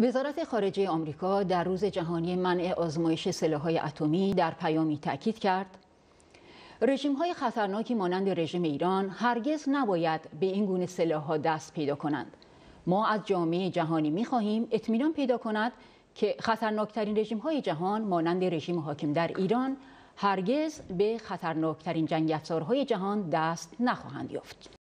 وزارت خارجه آمریکا در روز جهانی منع آزمایش سلاح‌های اتمی در پیامی تاکید کرد رژیم‌های خطرناکی مانند رژیم ایران هرگز نباید به این گونه سلاح‌ها دست پیدا کنند ما از جامعه جهانی می‌خواهیم اطمینان پیدا کند که خطرناکترین رژیم‌های جهان مانند رژیم حاکم در ایران هرگز به خطرناکترین جنگ جهان دست نخواهند یافت